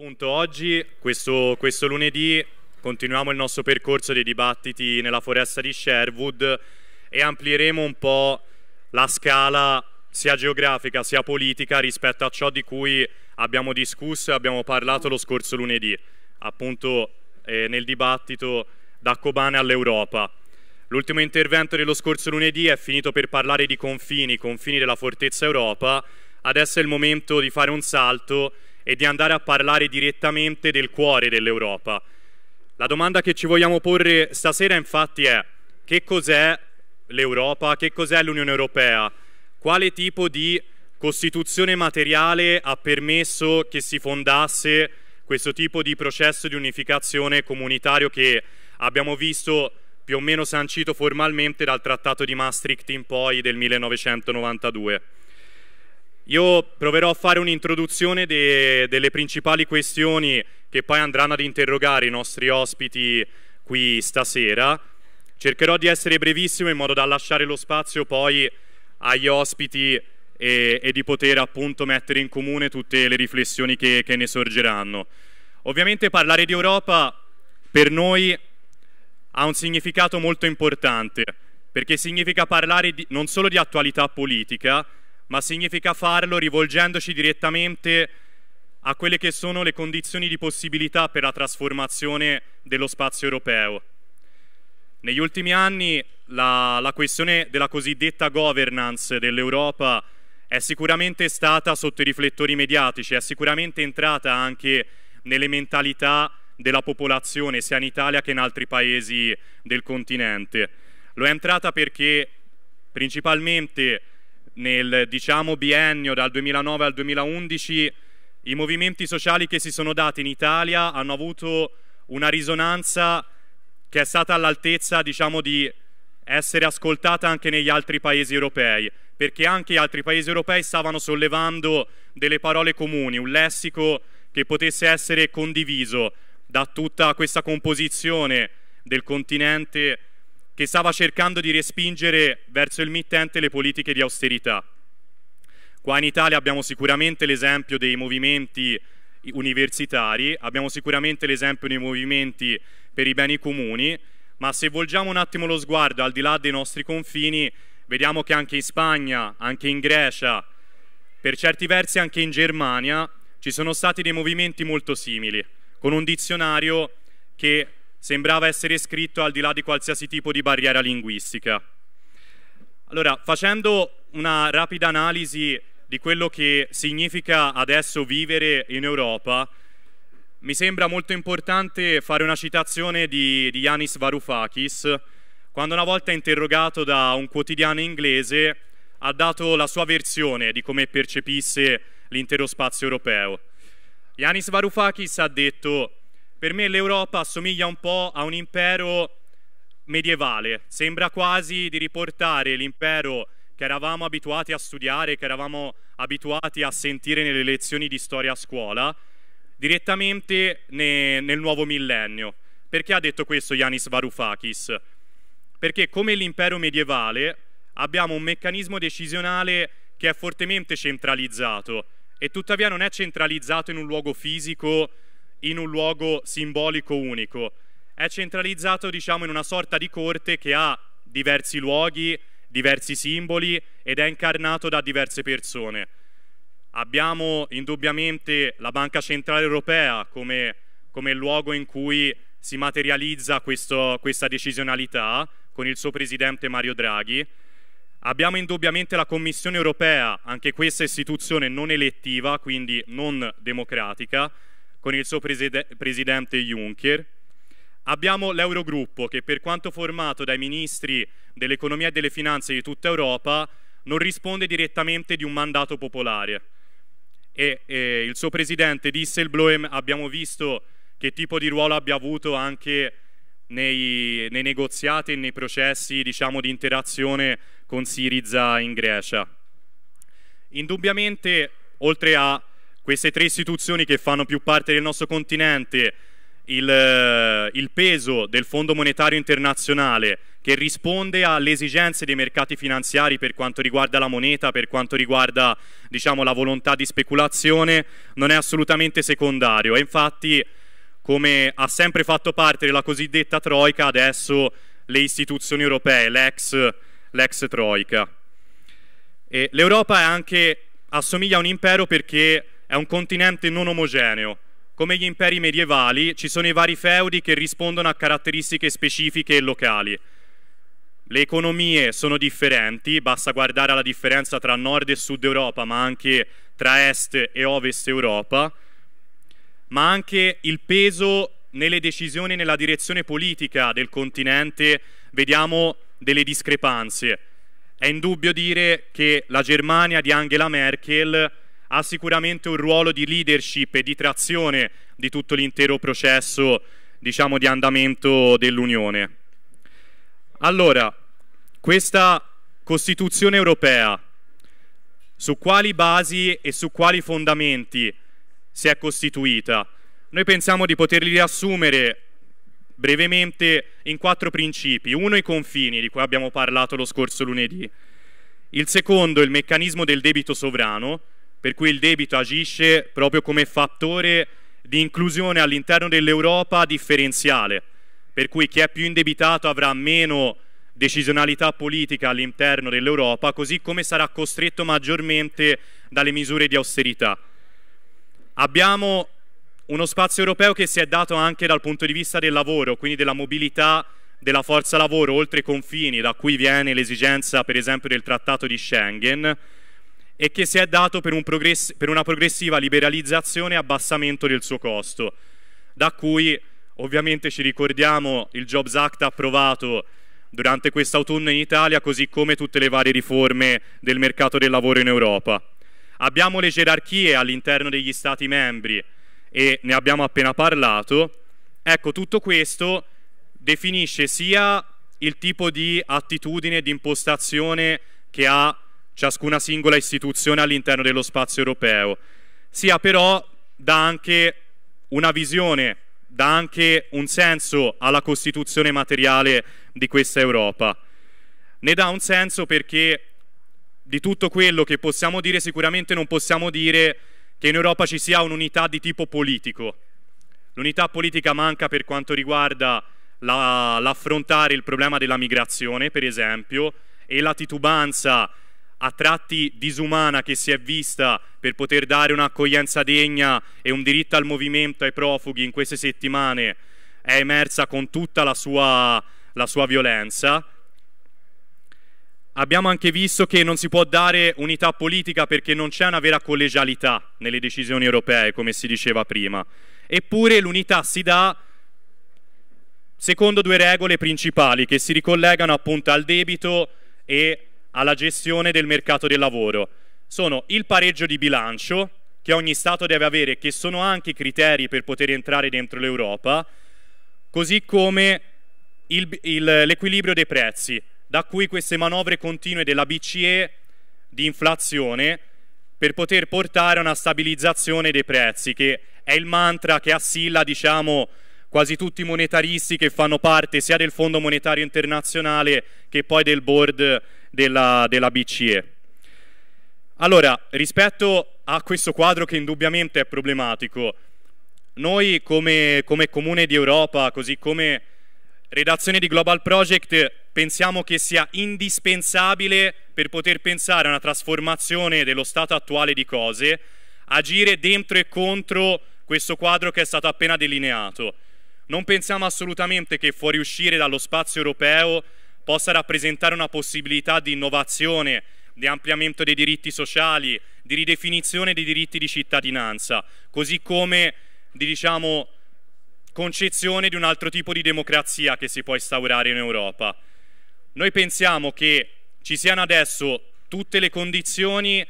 Appunto, oggi, questo, questo, lunedì, continuiamo il nostro percorso dei dibattiti nella foresta di Sherwood e amplieremo un po' la scala sia geografica sia politica rispetto a ciò di cui abbiamo discusso e abbiamo parlato lo scorso lunedì, appunto eh, nel dibattito da Kobane all'Europa. L'ultimo intervento dello scorso lunedì è finito per parlare di confini, confini della fortezza Europa, adesso è il momento di fare un salto e di andare a parlare direttamente del cuore dell'Europa. La domanda che ci vogliamo porre stasera infatti è che cos'è l'Europa, che cos'è l'Unione Europea, quale tipo di Costituzione materiale ha permesso che si fondasse questo tipo di processo di unificazione comunitario che abbiamo visto più o meno sancito formalmente dal Trattato di Maastricht in poi del 1992. Io proverò a fare un'introduzione de delle principali questioni che poi andranno ad interrogare i nostri ospiti qui stasera. Cercherò di essere brevissimo in modo da lasciare lo spazio poi agli ospiti e, e di poter appunto mettere in comune tutte le riflessioni che, che ne sorgeranno. Ovviamente parlare di Europa per noi ha un significato molto importante perché significa parlare di, non solo di attualità politica, ma significa farlo rivolgendoci direttamente a quelle che sono le condizioni di possibilità per la trasformazione dello spazio europeo. Negli ultimi anni la, la questione della cosiddetta governance dell'Europa è sicuramente stata sotto i riflettori mediatici, è sicuramente entrata anche nelle mentalità della popolazione, sia in Italia che in altri paesi del continente. Lo è entrata perché principalmente nel diciamo, biennio dal 2009 al 2011 i movimenti sociali che si sono dati in Italia hanno avuto una risonanza che è stata all'altezza diciamo, di essere ascoltata anche negli altri paesi europei, perché anche gli altri paesi europei stavano sollevando delle parole comuni, un lessico che potesse essere condiviso da tutta questa composizione del continente europeo che stava cercando di respingere verso il mittente le politiche di austerità. Qua in Italia abbiamo sicuramente l'esempio dei movimenti universitari, abbiamo sicuramente l'esempio dei movimenti per i beni comuni, ma se volgiamo un attimo lo sguardo al di là dei nostri confini, vediamo che anche in Spagna, anche in Grecia, per certi versi anche in Germania, ci sono stati dei movimenti molto simili, con un dizionario che sembrava essere scritto al di là di qualsiasi tipo di barriera linguistica. Allora, facendo una rapida analisi di quello che significa adesso vivere in Europa, mi sembra molto importante fare una citazione di, Yanis Varoufakis, quando una volta interrogato da un quotidiano inglese ha dato la sua versione di come percepisse l'intero spazio europeo. Yanis Varoufakis ha detto per me l'Europa assomiglia un po' a un impero medievale, sembra quasi di riportare l'impero che eravamo abituati a studiare, che eravamo abituati a sentire nelle lezioni di storia a scuola, direttamente ne, nel nuovo millennio. Perché ha detto questo Yanis Varoufakis? Perché come l'impero medievale abbiamo un meccanismo decisionale che è fortemente centralizzato e tuttavia non è centralizzato in un luogo fisico in un luogo simbolico unico. È centralizzato diciamo, in una sorta di corte che ha diversi luoghi, diversi simboli ed è incarnato da diverse persone. Abbiamo indubbiamente la Banca Centrale Europea come, come luogo in cui si materializza questo, questa decisionalità con il suo presidente Mario Draghi. Abbiamo indubbiamente la Commissione Europea, anche questa istituzione non elettiva, quindi non democratica, con il suo preside presidente Juncker. Abbiamo l'Eurogruppo che per quanto formato dai ministri dell'economia e delle finanze di tutta Europa non risponde direttamente di un mandato popolare. E, e il suo presidente Disselbloem abbiamo visto che tipo di ruolo abbia avuto anche nei, nei negoziati e nei processi diciamo, di interazione con Siriza in Grecia. Indubbiamente, oltre a queste tre istituzioni che fanno più parte del nostro continente, il, eh, il, peso del Fondo Monetario Internazionale che risponde alle esigenze dei mercati finanziari per quanto riguarda la moneta, per quanto riguarda diciamo, la volontà di speculazione, non è assolutamente secondario. E infatti, come ha sempre fatto parte della cosiddetta Troica, adesso le istituzioni europee, l'ex, Troica. E L'Europa anche, assomiglia a un impero perché è un continente non omogeneo. Come gli imperi medievali, ci sono i vari feudi che rispondono a caratteristiche specifiche e locali. Le economie sono differenti, basta guardare alla differenza tra nord e sud Europa, ma anche tra est e ovest Europa, ma anche il peso nelle decisioni nella direzione politica del continente vediamo delle discrepanze. È indubbio dire che la Germania di Angela Merkel ha sicuramente un ruolo di leadership e di trazione di tutto l'intero processo diciamo, di andamento dell'Unione. Allora, questa Costituzione europea su quali basi e su quali fondamenti si è costituita? Noi pensiamo di poterli riassumere brevemente in quattro principi. Uno i confini, di cui abbiamo parlato lo scorso lunedì. Il secondo il meccanismo del debito sovrano, per cui il debito agisce proprio come fattore di inclusione all'interno dell'Europa differenziale, per cui chi è più indebitato avrà meno decisionalità politica all'interno dell'Europa, così come sarà costretto maggiormente dalle misure di austerità. Abbiamo uno spazio europeo che si è dato anche dal punto di vista del lavoro, quindi della mobilità della forza lavoro oltre i confini, da cui viene l'esigenza per esempio del trattato di Schengen, e che si è dato per, un per una progressiva liberalizzazione e abbassamento del suo costo, da cui ovviamente ci ricordiamo il Jobs Act approvato durante quest'autunno in Italia, così come tutte le varie riforme del mercato del lavoro in Europa. Abbiamo le gerarchie all'interno degli Stati membri e ne abbiamo appena parlato. Ecco, tutto questo definisce sia il tipo di attitudine, di impostazione che ha ciascuna singola istituzione all'interno dello spazio europeo, sia però dà anche una visione, dà anche un senso alla costituzione materiale di questa Europa. Ne dà un senso perché di tutto quello che possiamo dire sicuramente non possiamo dire che in Europa ci sia un'unità di tipo politico. L'unità politica manca per quanto riguarda la, l'affrontare il problema della migrazione, per esempio, e la titubanza a tratti disumana che si è vista per poter dare un'accoglienza degna e un diritto al movimento ai profughi in queste settimane è emersa con tutta la sua, la sua violenza. Abbiamo anche visto che non si può dare unità politica perché non c'è una vera collegialità nelle decisioni europee, come si diceva prima. Eppure l'unità si dà secondo due regole principali che si ricollegano appunto al debito e alla gestione del mercato del lavoro sono il pareggio di bilancio che ogni Stato deve avere, che sono anche criteri per poter entrare dentro l'Europa, così come l'equilibrio dei prezzi, da cui queste manovre continue della BCE di inflazione per poter portare a una stabilizzazione dei prezzi, che è il mantra che assilla diciamo, quasi tutti i monetaristi che fanno parte sia del Fondo Monetario Internazionale che poi del board della, della BCE. Allora, rispetto a questo quadro che indubbiamente è problematico, noi come, come, Comune di Europa, così come redazione di Global Project, pensiamo che sia indispensabile per poter pensare a una trasformazione dello stato attuale di cose, agire dentro e contro questo quadro che è stato appena delineato. Non pensiamo assolutamente che fuoriuscire dallo spazio europeo possa rappresentare una possibilità di innovazione, di ampliamento dei diritti sociali, di ridefinizione dei diritti di cittadinanza, così come di diciamo, concezione di un altro tipo di democrazia che si può instaurare in Europa. Noi pensiamo che ci siano adesso tutte le condizioni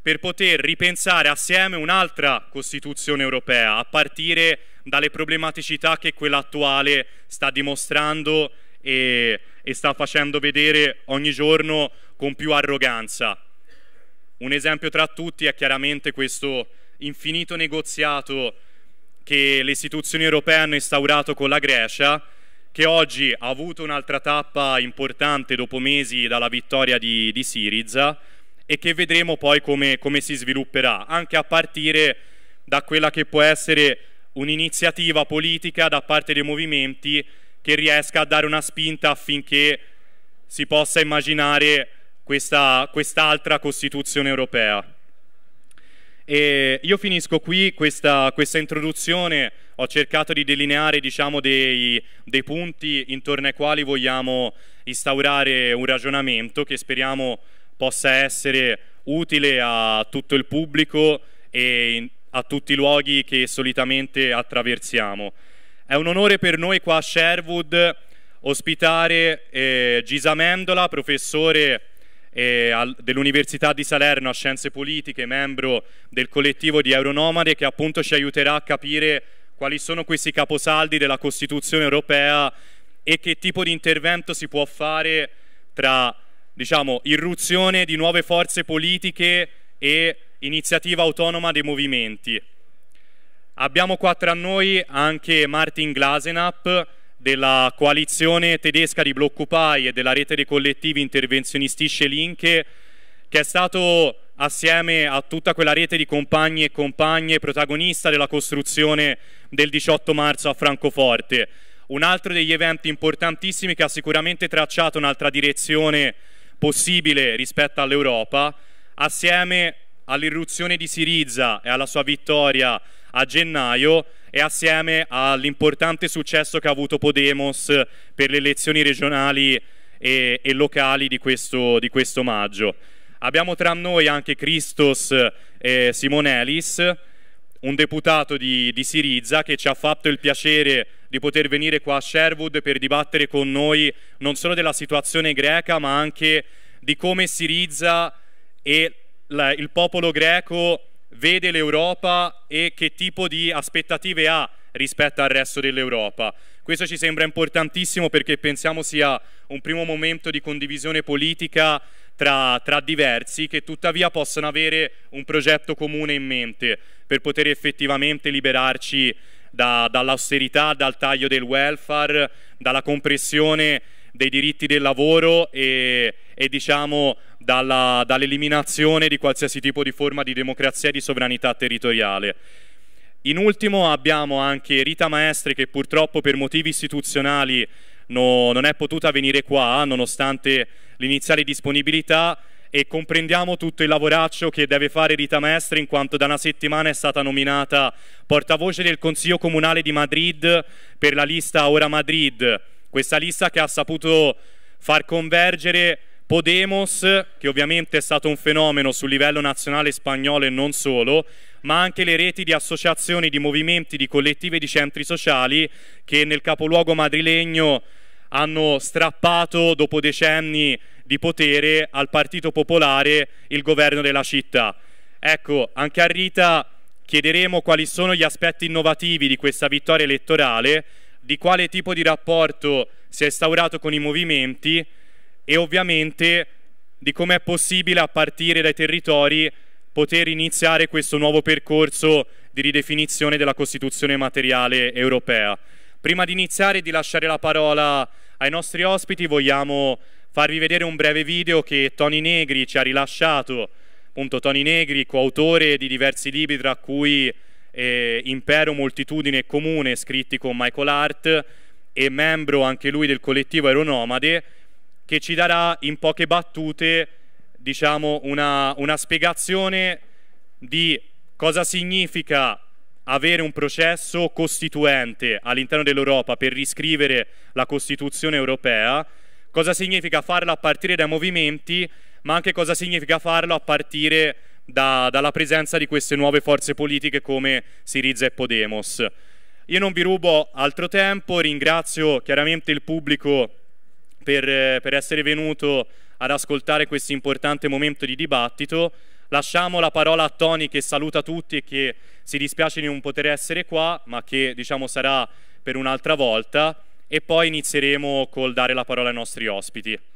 per poter ripensare assieme un'altra Costituzione europea, a partire dalle problematicità che quella attuale sta dimostrando e e sta facendo vedere ogni giorno con più arroganza. Un esempio tra tutti è chiaramente questo infinito negoziato che le istituzioni europee hanno instaurato con la Grecia, che oggi ha avuto un'altra tappa importante dopo mesi dalla vittoria di, di Siriza e che vedremo poi come, come si svilupperà, anche a partire da quella che può essere un'iniziativa politica da parte dei movimenti che riesca a dare una spinta affinché si possa immaginare questa, quest'altra Costituzione europea. E io finisco qui questa, questa, introduzione, ho cercato di delineare diciamo, dei, dei, punti intorno ai quali vogliamo instaurare un ragionamento che speriamo possa essere utile a tutto il pubblico e a tutti i luoghi che solitamente attraversiamo. È un onore per noi qua a Sherwood ospitare eh, Gisa Mendola, professore eh, al, dell'Università di Salerno a Scienze Politiche, membro del collettivo di Euronomade, che appunto ci aiuterà a capire quali sono questi caposaldi della Costituzione europea e che tipo di intervento si può fare tra diciamo, irruzione di nuove forze politiche e iniziativa autonoma dei movimenti. Abbiamo qua tra noi anche Martin Glasenap della coalizione tedesca di Blockupy e della rete dei collettivi intervenzionisti Linke che è stato assieme a tutta quella rete di compagni e compagne protagonista della costruzione del 18 marzo a Francoforte. Un altro degli eventi importantissimi che ha sicuramente tracciato un'altra direzione possibile rispetto all'Europa, assieme all'irruzione di Siriza e alla sua vittoria a gennaio e assieme all'importante successo che ha avuto Podemos per le elezioni regionali e, e locali di questo, di questo, maggio. Abbiamo tra noi anche Christos eh, Simonelis, un deputato di, di Sirizza che ci ha fatto il piacere di poter venire qua a Sherwood per dibattere con noi non solo della situazione greca ma anche di come Siriza e la, il popolo greco vede l'Europa e che tipo di aspettative ha rispetto al resto dell'Europa. Questo ci sembra importantissimo perché pensiamo sia un primo momento di condivisione politica tra, tra, diversi che tuttavia possono avere un progetto comune in mente per poter effettivamente liberarci da, dall'austerità, dal taglio del welfare, dalla compressione dei diritti del lavoro e, e diciamo dalla, dall'eliminazione di qualsiasi tipo di forma di democrazia e di sovranità territoriale. In ultimo abbiamo anche Rita Maestri che purtroppo per motivi istituzionali no, non è potuta venire qua nonostante l'iniziale disponibilità e comprendiamo tutto il lavoraccio che deve fare Rita Maestri in quanto da una settimana è stata nominata portavoce del Consiglio Comunale di Madrid per la lista Ora Madrid questa lista che ha saputo far convergere Podemos, che ovviamente è stato un fenomeno sul livello nazionale spagnolo e non solo, ma anche le reti di associazioni, di movimenti, di collettive, di centri sociali che nel capoluogo madrilegno hanno strappato dopo decenni di potere al Partito Popolare il governo della città. Ecco, anche a Rita chiederemo quali sono gli aspetti innovativi di questa vittoria elettorale di quale tipo di rapporto si è instaurato con i movimenti e ovviamente di come è possibile a partire dai territori poter iniziare questo nuovo percorso di ridefinizione della Costituzione materiale europea. Prima di iniziare e di lasciare la parola ai nostri ospiti vogliamo farvi vedere un breve video che Tony Negri ci ha rilasciato, appunto Tony Negri, coautore di diversi libri tra cui eh, Impero, Moltitudine e Comune, scritti con Michael Hart, e membro anche lui del collettivo Aeronomade, che ci darà in poche battute diciamo, una, una spiegazione di cosa significa avere un processo costituente all'interno dell'Europa per riscrivere la Costituzione europea, cosa significa farlo a partire dai movimenti, ma anche cosa significa farlo a partire da, dalla presenza di queste nuove forze politiche come Siriza e Podemos. Io non vi rubo altro tempo, ringrazio chiaramente il pubblico per, per essere venuto ad ascoltare questo importante momento di dibattito. Lasciamo la parola a Tony che saluta tutti e che si dispiace di non poter essere qua, ma che diciamo sarà per un'altra volta e poi inizieremo col dare la parola ai nostri ospiti.